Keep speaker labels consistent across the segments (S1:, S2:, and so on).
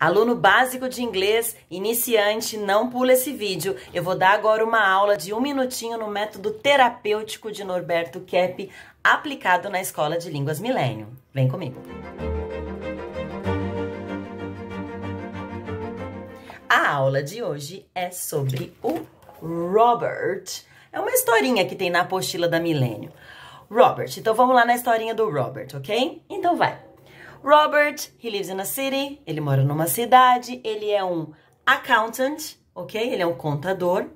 S1: Aluno básico de inglês, iniciante, não pula esse vídeo. Eu vou dar agora uma aula de um minutinho no método terapêutico de Norberto Kepp, aplicado na Escola de Línguas Milênio. Vem comigo. A aula de hoje é sobre o Robert. É uma historinha que tem na apostila da Milênio. Robert, então vamos lá na historinha do Robert, ok? Então vai. Robert, he lives in a city, ele mora numa cidade, ele é um accountant, ok? Ele é um contador.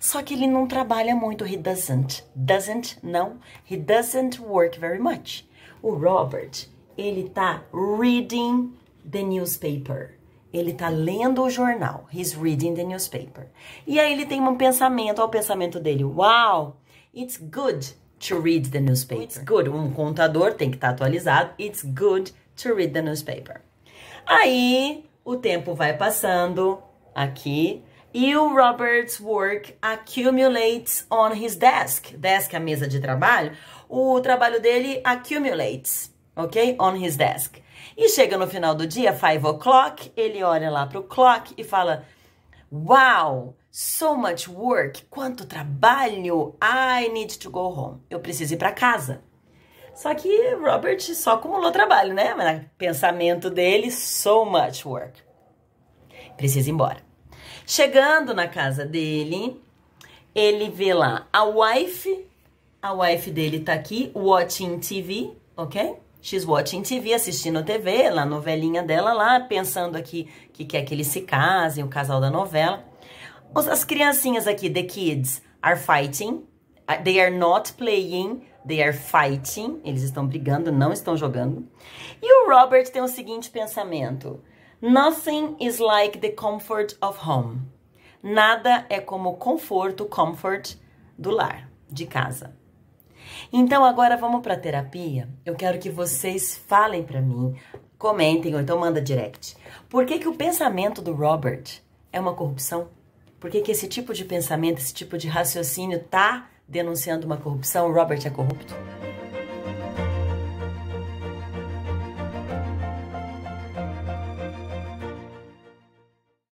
S1: Só que ele não trabalha muito, he doesn't. Doesn't, não. He doesn't work very much. O Robert, ele tá reading the newspaper. Ele tá lendo o jornal. He's reading the newspaper. E aí ele tem um pensamento, olha o pensamento dele. Wow, it's good to read the newspaper. It's good. Um contador tem que estar tá atualizado. It's good to read the newspaper. Aí o tempo vai passando aqui e o Robert's work accumulates on his desk. Desk, é a mesa de trabalho. O trabalho dele accumulates, ok? On his desk. E chega no final do dia, 5 o'clock, ele olha lá pro clock e fala: Wow, so much work, quanto trabalho! I need to go home. Eu preciso ir para casa. Só que Robert só acumulou trabalho, né? Mas pensamento dele, so much work. Precisa ir embora. Chegando na casa dele, ele vê lá a wife, a wife dele tá aqui, watching TV, ok? She's watching TV, assistindo TV, lá a novelinha dela lá, pensando aqui que quer que eles se casem, o casal da novela. As criancinhas aqui, the kids, are fighting, they are not playing, They are fighting, eles estão brigando, não estão jogando. E o Robert tem o seguinte pensamento: Nothing is like the comfort of home. Nada é como o conforto, comfort do lar, de casa. Então agora vamos para terapia. Eu quero que vocês falem para mim, comentem ou então manda direct. Por que que o pensamento do Robert é uma corrupção? Por que que esse tipo de pensamento, esse tipo de raciocínio tá denunciando uma corrupção, Robert é corrupto?